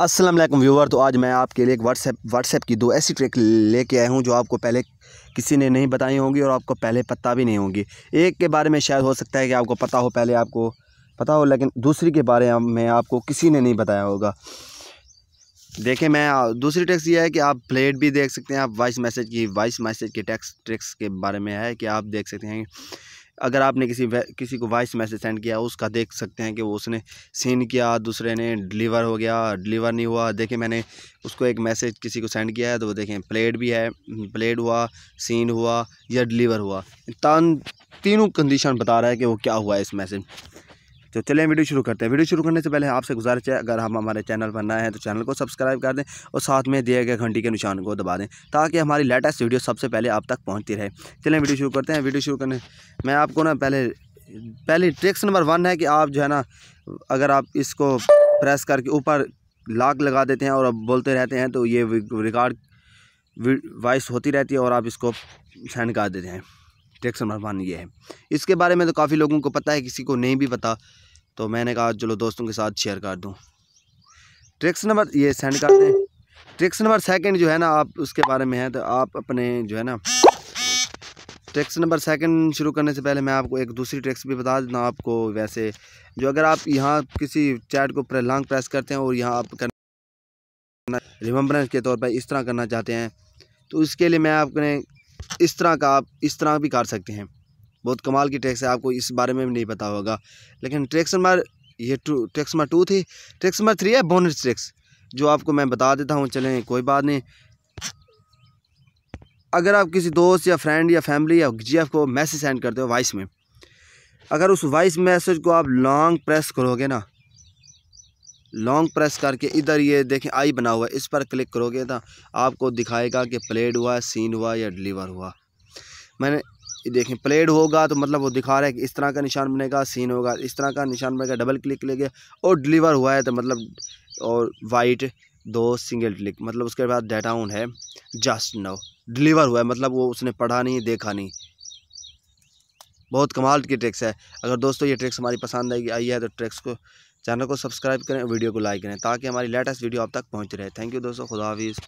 अस्सलाम वालेकुम व्यूवर तो आज मैं आपके लिए एक व्हाट्सएप व्हाट्सएप की दो ऐसी ट्रिक लेके आया हूँ जो आपको पहले किसी ने नहीं बताई होंगी और आपको पहले पता भी नहीं होगी एक के बारे में शायद हो सकता है कि आपको पता हो पहले आपको पता हो लेकिन दूसरी के बारे में आपको किसी ने नहीं बताया होगा देखें मैं दूसरी ट्रिक्स ये है कि आप प्लेट भी देख सकते हैं आप वॉइस मैसेज की वॉइस मैसेज के टैक्स ट्रिक्स के बारे में है कि आप देख सकते हैं अगर आपने किसी किसी को वॉइस मैसेज सेंड किया उसका देख सकते हैं कि वो उसने सीन किया दूसरे ने डिलीवर हो गया डिलीवर नहीं हुआ देखें मैंने उसको एक मैसेज किसी को सेंड किया है तो वो देखें प्लेड भी है प्लेड हुआ सीन हुआ या डिलीवर हुआ तीनों कंडीशन बता रहा है कि वो क्या हुआ है इस मैसेज तो चलें वीडियो शुरू करते हैं वीडियो शुरू करने से पहले आपसे गुजारिश है अगर हम हमारे चैनल पर नए हैं तो चैनल को सब्सक्राइब कर दें और साथ में दिए गए घंटी के निशान को दबा दें ताकि हमारी लेटेस्ट वीडियो सबसे पहले आप तक पहुँचती रहे चलें वीडियो शुरू करते हैं वीडियो शुरू करने मैं आपको ना पहले पहले ट्रिक्स नंबर वन है कि आप जो है ना अगर आप इसको प्रेस करके ऊपर लाक लगा देते हैं और अब बोलते रहते हैं तो ये रिकॉर्ड वॉइस होती रहती है और आप इसको सेंड कर देते हैं ट्रिक्स नंबर वन ये है इसके बारे में तो काफ़ी लोगों को पता है किसी को नहीं भी पता तो मैंने कहा चलो दोस्तों के साथ शेयर कर दूँ ट्रिक्स नंबर ये सेंड कर दें ट्रिक्स नंबर सेकंड जो है ना आप उसके बारे में है तो आप अपने जो है ना ट्रिक्स नंबर सेकंड शुरू करने से पहले मैं आपको एक दूसरी ट्रिक्स भी बता देना आपको वैसे जो अगर आप यहाँ किसी चैट को लॉन्ग प्रेस करते हैं और यहाँ आप करना रिमेम्बरेंस के तौर पर इस तरह करना चाहते हैं तो उसके लिए मैं आपने इस तरह का आप इस तरह भी कर सकते हैं बहुत कमाल की टैक्स है आपको इस बारे में भी नहीं पता होगा लेकिन टैक्स नंबर ये टू टैक्स नंबर टू थी टैक्स नंबर थ्री है बोनस टैक्स जो आपको मैं बता देता हूँ चलें कोई बात नहीं अगर आप किसी दोस्त या फ्रेंड या फैमिली या जी को मैसेज सेंड करते हो वॉइस में अगर उस वॉइस मैसेज को आप लॉन्ग प्रेस करोगे ना लॉन्ग प्रेस करके इधर ये देखें आई बना हुआ है इस पर क्लिक करोगे ना आपको दिखाएगा कि प्लेड हुआ सीन हुआ या डिलीवर हुआ मैंने ये देखें प्लेड होगा तो मतलब वो दिखा रहा है कि इस तरह का निशान बनेगा सीन होगा इस तरह का निशान बनेगा डबल क्लिक गया और डिलीवर हुआ है तो मतलब और वाइट दो सिंगल क्लिक मतलब उसके बाद डाटा ऑन है जस्ट नो डिलीवर हुआ है मतलब वो उसने पढ़ा नहीं देखा नहीं बहुत कमाल की ट्रिक्स है अगर दोस्तों ये ट्रिक्स हमारी पसंद आएगी आई है तो ट्रिक्स को चैनल को सब्सक्राइब करें वीडियो को लाइक करें ताकि हमारी लेटेस्ट वीडियो आप तक पहुंच रहे थैंक यू दोस्तों खुदा हाफिज़